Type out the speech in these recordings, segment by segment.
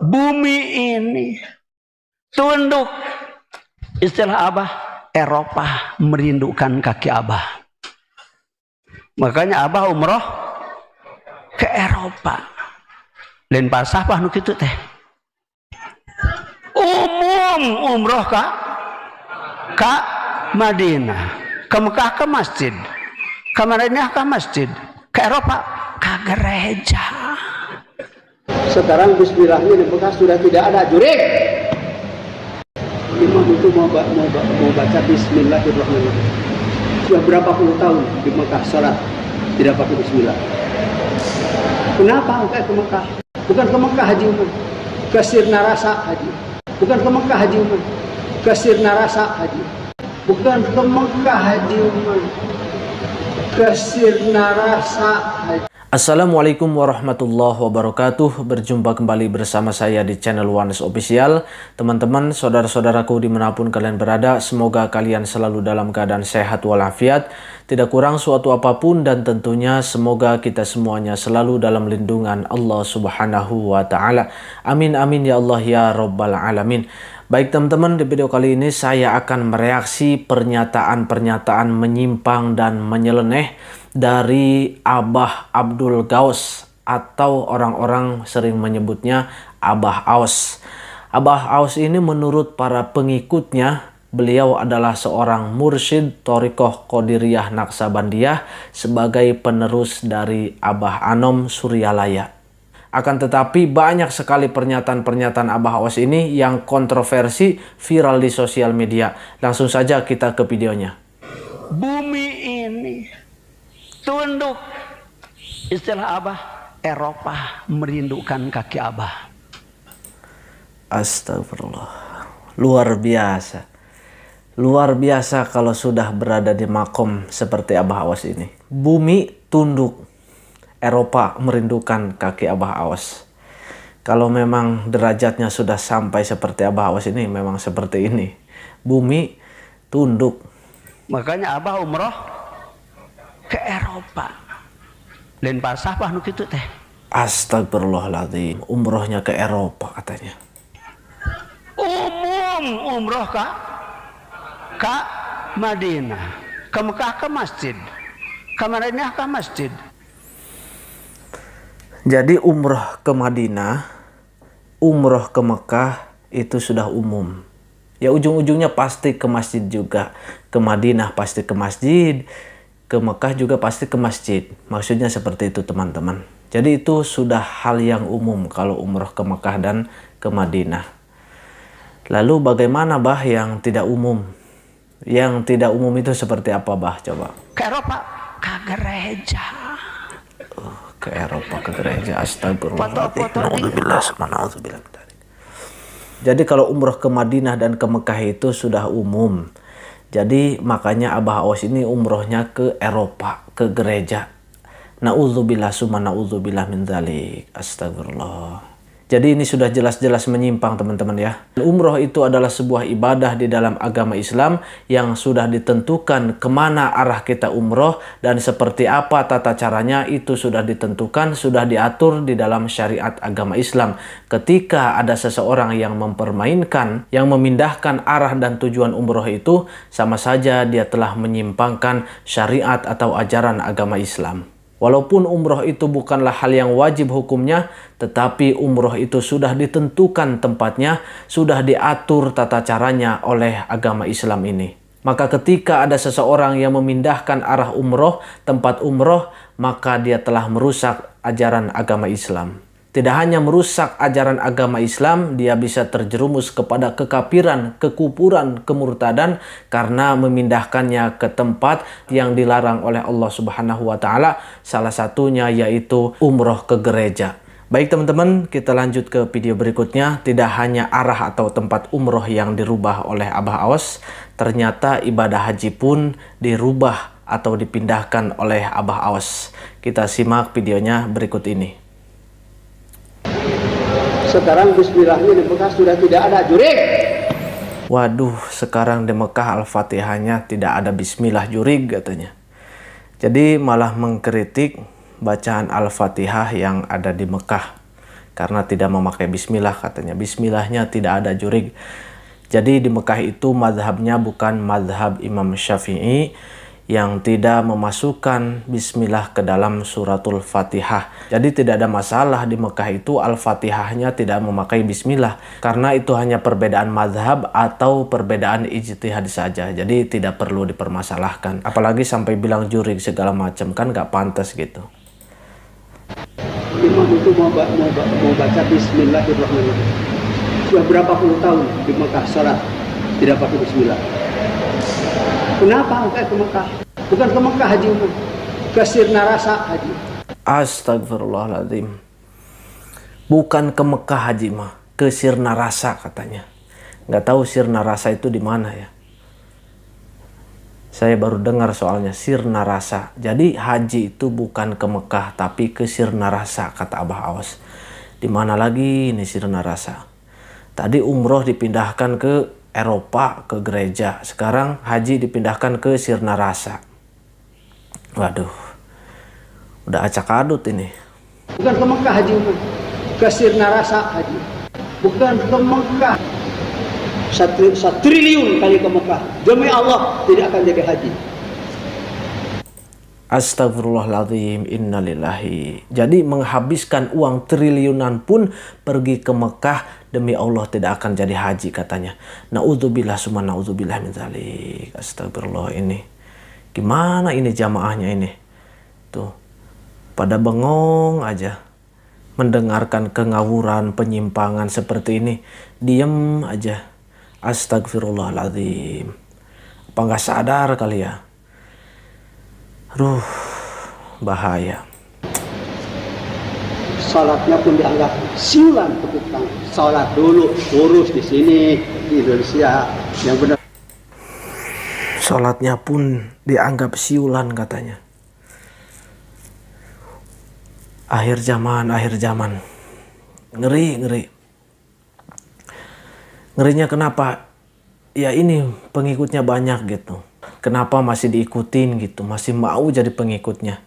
bumi ini tunduk istilah Abah Eropa merindukan kaki Abah. Makanya Abah umroh ke Eropa. Lain pasah apa nuk itu teh. Umum umroh kak kak Madinah. Ke Mekah ke masjid. Ke Madinah ke masjid. Ke Eropa ke gereja. Sekarang bismillahnya di bekas sudah tidak ada jurik. Imam itu mau, mau, mau baca bismillahirrahmanirrahim. Sudah berapa puluh tahun di Mekah sholat tidak pakai bismillah. Kenapa enggak ke Mekah? Bukan ke Mekah haji umum. Ke narasa haji. Bukan ke Mekah haji umum. Ke narasa haji. Bukan ke Mekah haji umum. Assalamualaikum warahmatullahi wabarakatuh Berjumpa kembali bersama saya di channel Wanes Official Teman-teman, saudara-saudaraku dimanapun kalian berada Semoga kalian selalu dalam keadaan sehat walafiat Tidak kurang suatu apapun dan tentunya Semoga kita semuanya selalu dalam lindungan Allah subhanahu wa ta'ala Amin amin ya Allah ya Rabbal Alamin Baik teman-teman, di video kali ini saya akan mereaksi pernyataan-pernyataan menyimpang dan menyeleneh dari Abah Abdul Gaus atau orang-orang sering menyebutnya Abah Aus. Abah Aus ini menurut para pengikutnya, beliau adalah seorang mursyid Torikoh Kodiriyah Naksabandiyah sebagai penerus dari Abah Anom Suryalaya. Akan tetapi banyak sekali pernyataan-pernyataan Abah Awas ini yang kontroversi viral di sosial media. Langsung saja kita ke videonya. Bumi ini tunduk istilah Abah Eropa merindukan kaki Abah. Astagfirullah. Luar biasa. Luar biasa kalau sudah berada di makom seperti Abah Awas ini. Bumi tunduk Eropa merindukan kaki Abah Awas. Kalau memang derajatnya sudah sampai seperti Abah Awas ini, memang seperti ini. Bumi tunduk. Makanya Abah umroh ke Eropa. Dan pasah pak nuk itu teh. Astagfirullahaladzim, umrohnya ke Eropa katanya. Umum umroh kak, kak Madinah. Ke Mekah ke masjid. Ke ke masjid jadi umroh ke Madinah, umroh ke Mekah itu sudah umum. Ya ujung-ujungnya pasti ke masjid juga. Ke Madinah pasti ke masjid, ke Mekah juga pasti ke masjid. Maksudnya seperti itu teman-teman. Jadi itu sudah hal yang umum kalau umroh ke Mekah dan ke Madinah. Lalu bagaimana bah yang tidak umum? Yang tidak umum itu seperti apa bah coba? Ke Eropa, ke gereja. Uh ke Eropa ke gereja astagfirullahaladzim jadi kalau umroh ke Madinah dan ke Mekah itu sudah umum jadi makanya Abah Awas ini umrohnya ke Eropa ke gereja Na'udzubillah summa na'udzubillah min dzalik astagfirullah jadi ini sudah jelas-jelas menyimpang teman-teman ya. Umroh itu adalah sebuah ibadah di dalam agama Islam yang sudah ditentukan kemana arah kita umroh dan seperti apa tata caranya itu sudah ditentukan, sudah diatur di dalam syariat agama Islam. Ketika ada seseorang yang mempermainkan, yang memindahkan arah dan tujuan umroh itu, sama saja dia telah menyimpangkan syariat atau ajaran agama Islam. Walaupun umroh itu bukanlah hal yang wajib hukumnya, tetapi umroh itu sudah ditentukan tempatnya, sudah diatur tata caranya oleh agama Islam ini. Maka ketika ada seseorang yang memindahkan arah umroh, tempat umroh, maka dia telah merusak ajaran agama Islam. Tidak hanya merusak ajaran agama Islam, dia bisa terjerumus kepada kekafiran, kekupuran, kemurtadan karena memindahkannya ke tempat yang dilarang oleh Allah Subhanahu wa taala, salah satunya yaitu umroh ke gereja. Baik teman-teman, kita lanjut ke video berikutnya. Tidak hanya arah atau tempat umroh yang dirubah oleh Abah Awas, ternyata ibadah haji pun dirubah atau dipindahkan oleh Abah Awas. Kita simak videonya berikut ini. Sekarang bismillahnya di Mekah sudah tidak ada. Jurik! Waduh, sekarang di Mekah Al-Fatihahnya tidak ada bismillah jurik katanya. Jadi malah mengkritik bacaan Al-Fatihah yang ada di Mekah karena tidak memakai bismillah katanya. Bismillahnya tidak ada jurik. Jadi di Mekah itu mazhabnya bukan mazhab Imam Syafi'i yang tidak memasukkan bismillah ke dalam suratul fatihah. Jadi tidak ada masalah di Mekah itu al-fatihahnya tidak memakai bismillah karena itu hanya perbedaan madhab atau perbedaan ijtihad saja. Jadi tidak perlu dipermasalahkan. Apalagi sampai bilang juri segala macam kan gak pantas gitu. Imam itu mau, mau, mau baca Bismillahirrahmanirrahim. Sudah berapa puluh tahun di Mekah sholat tidak pakai Bismillah Kenapa engkau ke Mekah? Bukan ke Mekah haji umum. Ke Rasa haji. Astagfirullahaladzim. Bukan ke Mekah haji mah. Ke Rasa katanya. Nggak tahu Rasa itu di mana ya. Saya baru dengar soalnya Rasa. Jadi haji itu bukan ke Mekah tapi ke Rasa kata Abah Awas. Di mana lagi ini Rasa? Tadi umroh dipindahkan ke Eropa ke gereja. Sekarang haji dipindahkan ke Sirna Rasa. Waduh, udah acak adut ini. Bukan ke Mekah haji, ke Sirna Rasa haji. Bukan ke Mekah. Satu, triliun kali ke Mekah. Demi Allah tidak akan jadi haji. Astagfirullahaladzim, innalillahi. Jadi menghabiskan uang triliunan pun pergi ke Mekah demi Allah tidak akan jadi haji katanya. Naudzubillah summa naudzubillah min zalik. Astagfirullah ini. Gimana ini jamaahnya ini? Tuh. Pada bengong aja. Mendengarkan kengawuran penyimpangan seperti ini. Diam aja. Astagfirullahaladzim. Apa nggak sadar kali ya? Ruh bahaya. Salatnya pun dianggap siulan tepuk tangan. Salat dulu, urus di sini, di Indonesia. Yang benar. Salatnya pun dianggap siulan katanya. Akhir zaman, akhir zaman. Ngeri, ngeri. Ngerinya kenapa? Ya ini pengikutnya banyak gitu kenapa masih diikutin gitu, masih mau jadi pengikutnya.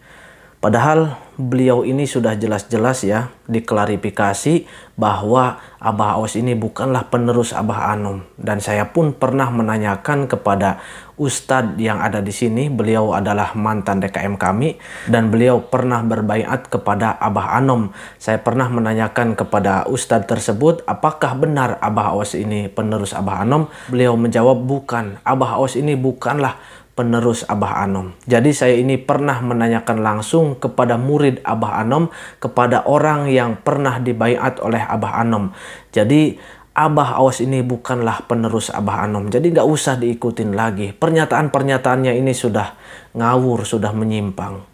Padahal beliau ini sudah jelas-jelas ya diklarifikasi bahwa Abah Aus ini bukanlah penerus Abah Anum dan saya pun pernah menanyakan kepada Ustadz yang ada di sini beliau adalah mantan DKM kami dan beliau pernah berbaiat kepada Abah Anum saya pernah menanyakan kepada Ustadz tersebut apakah benar Abah Aus ini penerus Abah Anum beliau menjawab bukan Abah Aus ini bukanlah penerus Abah Anom. Jadi saya ini pernah menanyakan langsung kepada murid Abah Anom, kepada orang yang pernah dibaiat oleh Abah Anom. Jadi Abah Awas ini bukanlah penerus Abah Anom. Jadi nggak usah diikutin lagi. Pernyataan-pernyataannya ini sudah ngawur, sudah menyimpang.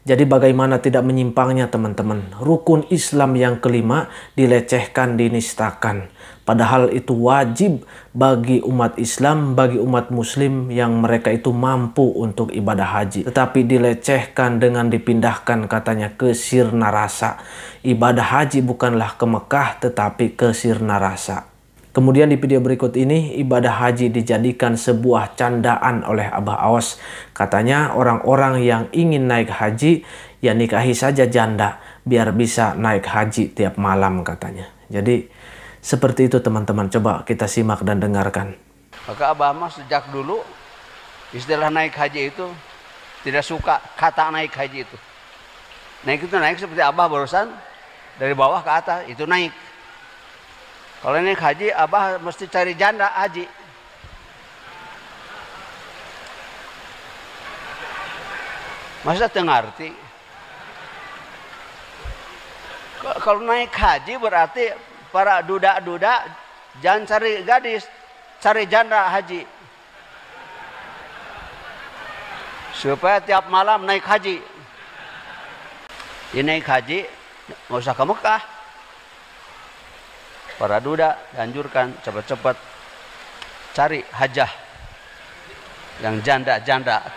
Jadi bagaimana tidak menyimpangnya teman-teman? Rukun Islam yang kelima dilecehkan, dinistakan. Padahal itu wajib bagi umat Islam, bagi umat muslim yang mereka itu mampu untuk ibadah haji. Tetapi dilecehkan dengan dipindahkan katanya ke Sirna Rasa. Ibadah haji bukanlah ke Mekah tetapi ke Sirna Rasa. Kemudian di video berikut ini, ibadah haji dijadikan sebuah candaan oleh Abah Awas. Katanya orang-orang yang ingin naik haji, ya nikahi saja janda biar bisa naik haji tiap malam katanya. Jadi seperti itu teman-teman, coba kita simak dan dengarkan. Maka Abah Mas sejak dulu istilah naik haji itu tidak suka kata naik haji itu. Naik itu naik seperti Abah barusan dari bawah ke atas, itu naik kalau ini haji, abah mesti cari janda haji. Masa tengarti? Kalau naik haji berarti para duda-duda jangan cari gadis, cari janda haji. Supaya tiap malam naik haji. Ini naik haji, nggak usah ke Mekah para duda dianjurkan cepat-cepat cari hajah yang janda-janda